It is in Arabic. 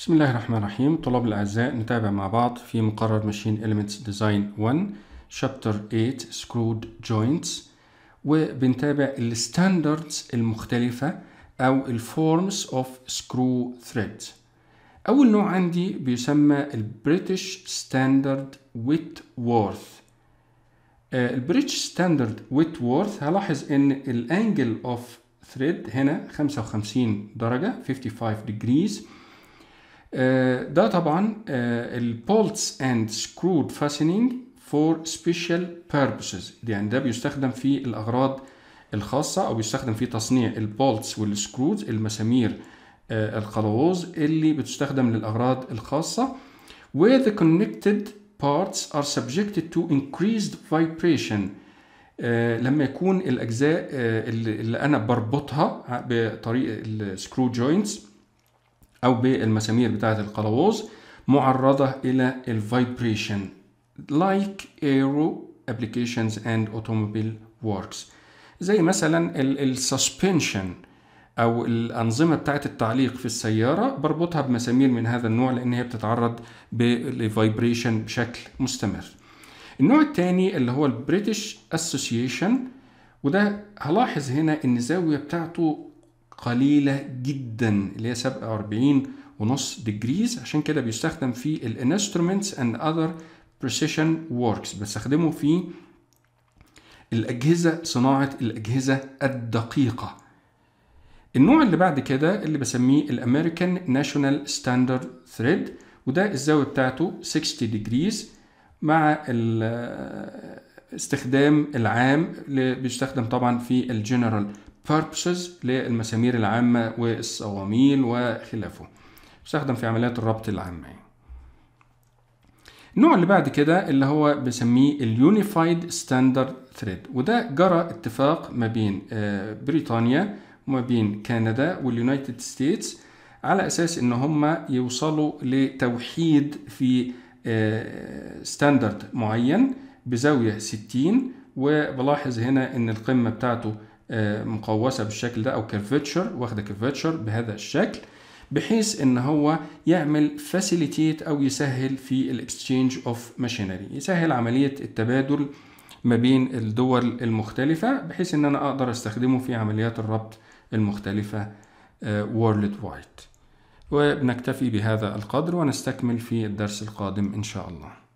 بسم الله الرحمن الرحيم طلاب الأعزاء نتابع مع بعض في مقرر ماشين Elements Design 1 Chapter 8 Screwed Joints وبنتابع الستاندردز المختلفة أو الفورمز أوف سكرو ثريد أول نوع عندي بيسمى البريتش ستاندرد ويت وورث البريتش ستاندرد ويت وورث هلاحظ إن الأنجل أوف ثريد هنا 55 درجة 55 degrees آه، ده طبعا البولتس اند سكرود فاسنينج فور سبيشال بيربسز يعني ده بيستخدم في الاغراض الخاصه او بيستخدم في تصنيع البولتس والسكرودز المسامير آه، القلاوز اللي بتستخدم للاغراض الخاصه where the connected parts are subjected to increased vibration آه، لما يكون الاجزاء اللي انا بربطها بطريقه السكرو جوينتس او بالمسامير بتاعه القلاووز معرضه الى الفايبريشن لايك ايرو ابلكيشنز اند اوتوموبيل وركس زي مثلا السسبنشن او الانظمه بتاعه التعليق في السياره بربطها بمسامير من هذا النوع لان هي بتتعرض للفايبريشن بشكل مستمر النوع الثاني اللي هو البريتش اسوسيشن وده هلاحظ هنا ان الزاويه بتاعته قليلة جدا اللي هي 47 ونص ديجريز عشان كده بيستخدم في الانسترومنتس اند اذر بريسيشن وركس بستخدمه في الأجهزة صناعة الأجهزة الدقيقة النوع اللي بعد كده اللي بسميه الامريكان ناشونال ستاندرد ثريد وده الزاوية بتاعته 60 ديجريز مع استخدام العام اللي بيستخدم طبعا في الجنرال purposes للمسامير العامة والصواميل وخلافه بيستخدم في عمليات الربط العامة النوع اللي بعد كده اللي هو بسميه اليونيفايد ستاندرد ثريد وده جرى اتفاق ما بين آه، بريطانيا وما بين كندا واليونايتد ستيتس على اساس ان هم يوصلوا لتوحيد في ستاندرد آه، معين بزاوية 60 وبلاحظ هنا ان القمة بتاعته آه، مقوسه بالشكل ده او كيرفتشر واخده كيرفتشر بهذا الشكل بحيث ان هو يعمل فاسيليتيت او يسهل في الاكسشينج اوف ماشينري يسهل عمليه التبادل ما بين الدول المختلفه بحيث ان انا اقدر استخدمه في عمليات الربط المختلفه وورلد آه، وايد وبنكتفي بهذا القدر ونستكمل في الدرس القادم ان شاء الله